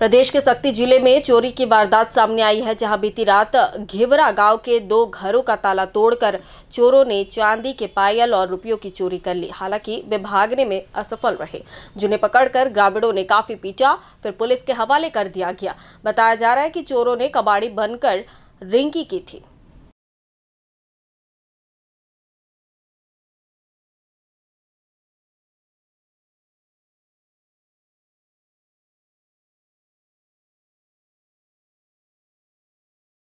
प्रदेश के सक्ती जिले में चोरी की वारदात सामने आई है जहां बीती रात घेवरा गांव के दो घरों का ताला तोड़कर चोरों ने चांदी के पायल और रुपयों की चोरी कर ली हालांकि वे भागने में असफल रहे जिन्हें पकड़कर ग्रामीणों ने काफी पीटा फिर पुलिस के हवाले कर दिया गया बताया जा रहा है कि चोरों ने कबाड़ी बनकर रिंकी की थी